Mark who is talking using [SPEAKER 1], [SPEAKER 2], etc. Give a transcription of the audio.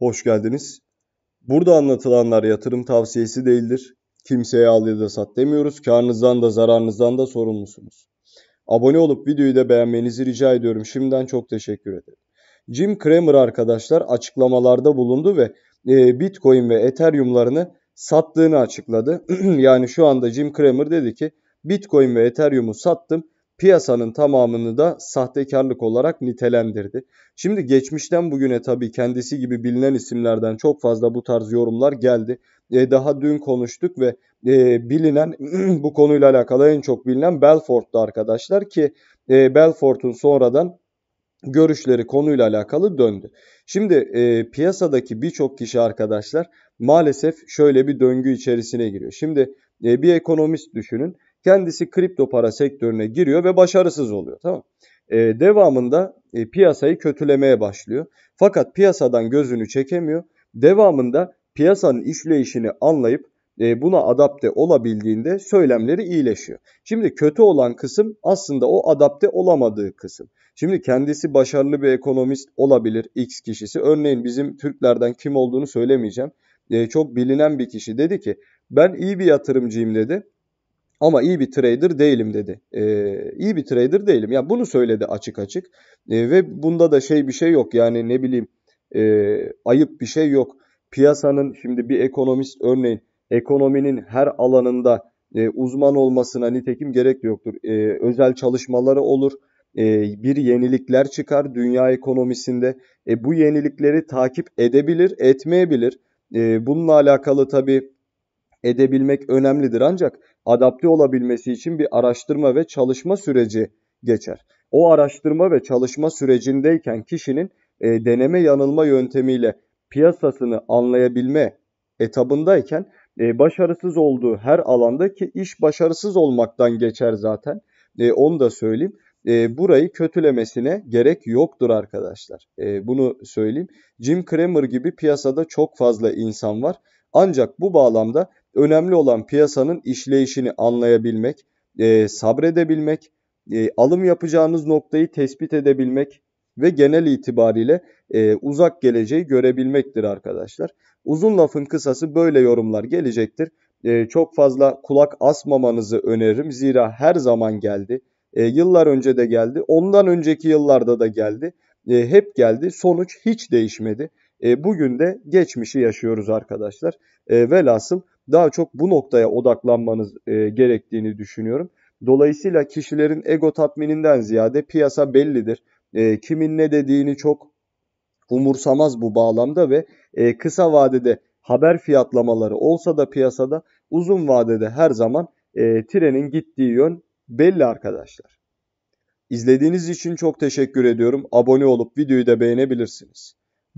[SPEAKER 1] Hoş geldiniz. Burada anlatılanlar yatırım tavsiyesi değildir. Kimseye al ya da sat demiyoruz. Karnınızdan da zararınızdan da sorumlusunuz. Abone olup videoyu da beğenmenizi rica ediyorum. Şimdiden çok teşekkür ederim. Jim Cramer arkadaşlar açıklamalarda bulundu ve e, Bitcoin ve Ethereum'larını sattığını açıkladı. yani şu anda Jim Cramer dedi ki Bitcoin ve Ethereum'u sattım piyasanın tamamını da sahtekarlık olarak nitelendirdi. Şimdi geçmişten bugüne tabii kendisi gibi bilinen isimlerden çok fazla bu tarz yorumlar geldi. E, daha dün konuştuk ve e, bilinen bu konuyla alakalı en çok bilinen Belfort'tu arkadaşlar ki e, Belfort'un sonradan görüşleri konuyla alakalı döndü. Şimdi e, piyasadaki birçok kişi arkadaşlar maalesef şöyle bir döngü içerisine giriyor. Şimdi e, bir ekonomist düşünün Kendisi kripto para sektörüne giriyor ve başarısız oluyor. Tamam. E, devamında e, piyasayı kötülemeye başlıyor. Fakat piyasadan gözünü çekemiyor. Devamında piyasanın işleyişini anlayıp e, buna adapte olabildiğinde söylemleri iyileşiyor. Şimdi kötü olan kısım aslında o adapte olamadığı kısım. Şimdi kendisi başarılı bir ekonomist olabilir X kişisi. Örneğin bizim Türklerden kim olduğunu söylemeyeceğim. E, çok bilinen bir kişi dedi ki ben iyi bir yatırımcıyım dedi ama iyi bir trader değilim dedi. Ee, iyi bir trader değilim. Ya bunu söyledi açık açık. Ee, ve bunda da şey bir şey yok. Yani ne bileyim e, ayıp bir şey yok. Piyasanın şimdi bir ekonomist örneğin ekonominin her alanında e, uzman olmasına nitekim gerek yoktur. E, özel çalışmaları olur. E, bir yenilikler çıkar dünya ekonomisinde. E, bu yenilikleri takip edebilir, etmeyebilir. E, bununla alakalı tabii edebilmek önemlidir ancak adapte olabilmesi için bir araştırma ve çalışma süreci geçer. O araştırma ve çalışma sürecindeyken kişinin e, deneme yanılma yöntemiyle piyasasını anlayabilme etabındayken e, başarısız olduğu her alandaki iş başarısız olmaktan geçer zaten. E, onu da söyleyeyim. E, burayı kötülemesine gerek yoktur arkadaşlar. E, bunu söyleyeyim. Jim Cramer gibi piyasada çok fazla insan var. Ancak bu bağlamda Önemli olan piyasanın işleyişini anlayabilmek, e, sabredebilmek, e, alım yapacağınız noktayı tespit edebilmek ve genel itibariyle e, uzak geleceği görebilmektir arkadaşlar. Uzun lafın kısası böyle yorumlar gelecektir. E, çok fazla kulak asmamanızı öneririm. Zira her zaman geldi. E, yıllar önce de geldi. Ondan önceki yıllarda da geldi. E, hep geldi. Sonuç hiç değişmedi. E, bugün de geçmişi yaşıyoruz arkadaşlar. E, velhasıl daha çok bu noktaya odaklanmanız e, gerektiğini düşünüyorum. Dolayısıyla kişilerin ego tatmininden ziyade piyasa bellidir. E, kimin ne dediğini çok umursamaz bu bağlamda ve e, kısa vadede haber fiyatlamaları olsa da piyasada uzun vadede her zaman e, trenin gittiği yön belli arkadaşlar. İzlediğiniz için çok teşekkür ediyorum. Abone olup videoyu da beğenebilirsiniz.